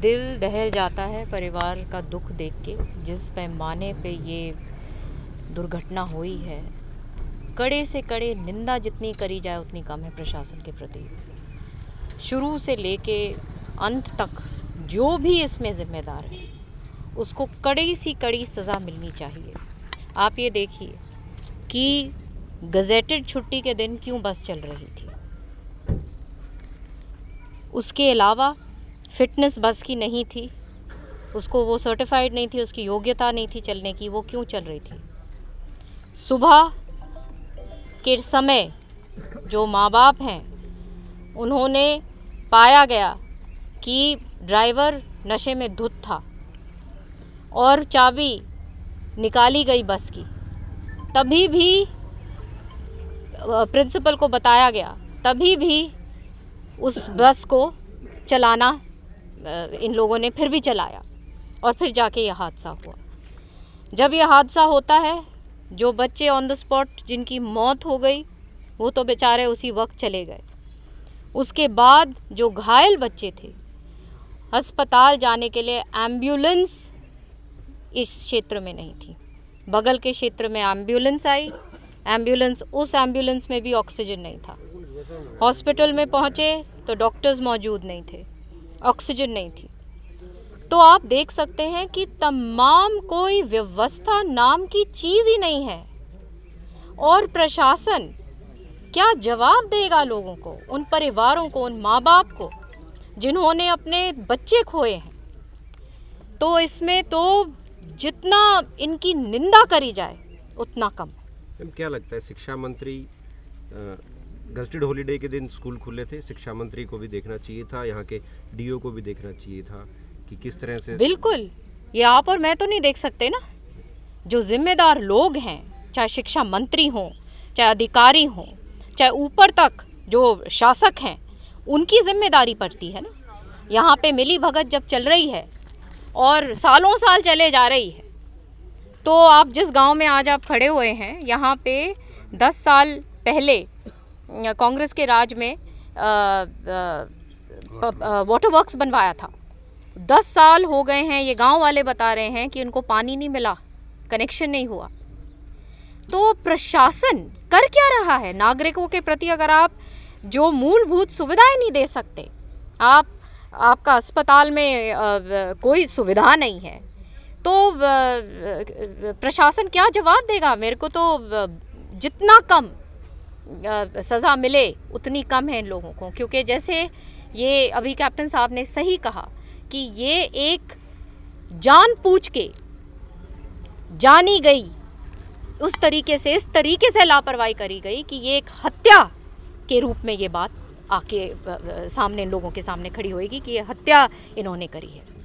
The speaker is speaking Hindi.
दिल दहल जाता है परिवार का दुख देख के जिस पैमाने पे ये दुर्घटना हुई है कड़े से कड़े निंदा जितनी करी जाए उतनी कम है प्रशासन के प्रति शुरू से लेके अंत तक जो भी इसमें ज़िम्मेदार है उसको कड़ी सी कड़ी सज़ा मिलनी चाहिए आप ये देखिए कि गजेटेड छुट्टी के दिन क्यों बस चल रही थी उसके अलावा फिटनेस बस की नहीं थी उसको वो सर्टिफाइड नहीं थी उसकी योग्यता नहीं थी चलने की वो क्यों चल रही थी सुबह के समय जो माँ बाप हैं उन्होंने पाया गया कि ड्राइवर नशे में धुत था और चाबी निकाली गई बस की तभी भी प्रिंसिपल को बताया गया तभी भी उस बस को चलाना इन लोगों ने फिर भी चलाया और फिर जाके यह हादसा हुआ जब यह हादसा होता है जो बच्चे ऑन द स्पॉट जिनकी मौत हो गई वो तो बेचारे उसी वक्त चले गए उसके बाद जो घायल बच्चे थे अस्पताल जाने के लिए एम्बुलेंस इस क्षेत्र में नहीं थी बगल के क्षेत्र में एम्बुलेंस आई एम्बुलेंस उस एम्बुलेंस में भी ऑक्सीजन नहीं था हॉस्पिटल में पहुँचे तो डॉक्टर्स मौजूद नहीं थे ऑक्सीजन नहीं थी तो आप देख सकते हैं कि तमाम कोई व्यवस्था नाम की चीज़ ही नहीं है और प्रशासन क्या जवाब देगा लोगों को उन परिवारों को उन माँ बाप को जिन्होंने अपने बच्चे खोए हैं तो इसमें तो जितना इनकी निंदा करी जाए उतना कम क्या लगता है शिक्षा मंत्री गजटेड हॉलीडे के दिन स्कूल खुले थे शिक्षा मंत्री को भी देखना चाहिए था यहाँ के डीओ को भी देखना चाहिए था कि किस तरह से बिल्कुल ये आप और मैं तो नहीं देख सकते ना जो जिम्मेदार लोग हैं चाहे शिक्षा मंत्री हों चाहे अधिकारी हों चाहे ऊपर तक जो शासक हैं उनकी जिम्मेदारी पड़ती है ना यहाँ पे मिली भगत जब चल रही है और सालों साल चले जा रही है तो आप जिस गांव में आज आप खड़े हुए हैं यहाँ पे दस साल पहले कांग्रेस के राज में वाटर वर्क्स बनवाया था दस साल हो गए हैं ये गांव वाले बता रहे हैं कि उनको पानी नहीं मिला कनेक्शन नहीं हुआ तो प्रशासन कर क्या रहा है नागरिकों के प्रति अगर आप जो मूलभूत सुविधाएं नहीं दे सकते आप आपका अस्पताल में कोई सुविधा नहीं है तो प्रशासन क्या जवाब देगा मेरे को तो जितना कम सज़ा मिले उतनी कम है इन लोगों को क्योंकि जैसे ये अभी कैप्टन साहब ने सही कहा कि ये एक जान पूछ के जानी गई उस तरीके से इस तरीके से लापरवाही करी गई कि ये एक हत्या के रूप में ये बात आके सामने इन लोगों के सामने खड़ी होएगी कि ये हत्या इन्होंने करी है